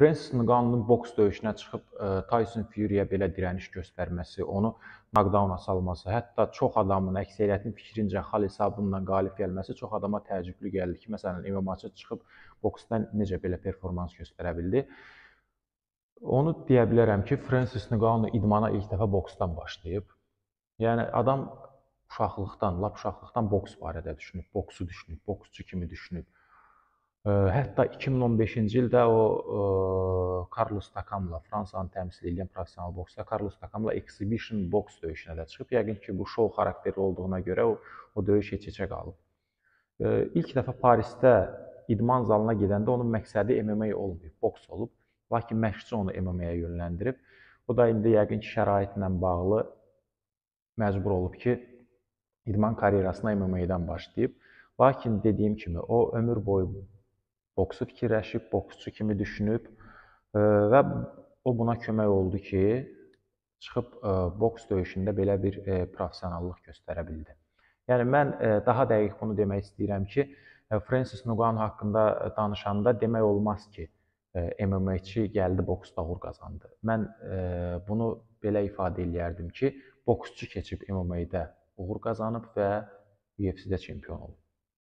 Prens Ngannou boks döyüşünə çıxıb e, Tyson Fury-yə belə dirəniş göstərməsi, onu knockdown-a salması, hətta çox adamın əksəriyyətinin fikrincə xal hesabından qalib gəlməsi çox adama təəccüblü gəldi ki, məsələn, MMA-çı çıxıb boksdan necə belə performans göstərə bildi? Onu deyə bilərəm ki, Francis Ngannou idmana ilk dəfə boksdan başlayıb. Yəni adam uşaqlıqdan, lap uşaqlıqdan boks barədə düşünüb, boksu düşünüb, boksçu kimi düşünüb. Hətta 2015-ci ildə o Carlos Takamla Fransanın təmsil edən professional boksçu Carlos Takamla exhibition boks döyüşünə də çıxıb. Yəqin ki, bu şou xarakterli olduğuna görə o, o döyüş heç-heçə qalıb. İlk dəfə Parisdə idman zalına gedəndə onun məqsədi MMA olmayıb, boks olub. Lakin məşqçi onu MMA-ya yönləndirib. O da indi yəqin ki, şəraitlə bağlı məcbur olub ki, idman karyerasına MMA-dan başlayıb. Lakin dediyim kimi o ömür boyu boksu fikirləşib, boksçu kimi düşünüb e, və o buna kömək oldu ki, çıxıb e, boks döyüşündə belə bir e, professionallıq göstərə bildi. Yəni mən daha dəqiq bunu demək istəyirəm ki, Francis Ngannou haqqında danışanda demək olmaz ki, MMA-çi gəldi boksda uğur qazandı. Mən bunu belə ifadə eləyərdim ki, boksçu keçib MMA-də uğur qazanıb və UFC-də çempion olub.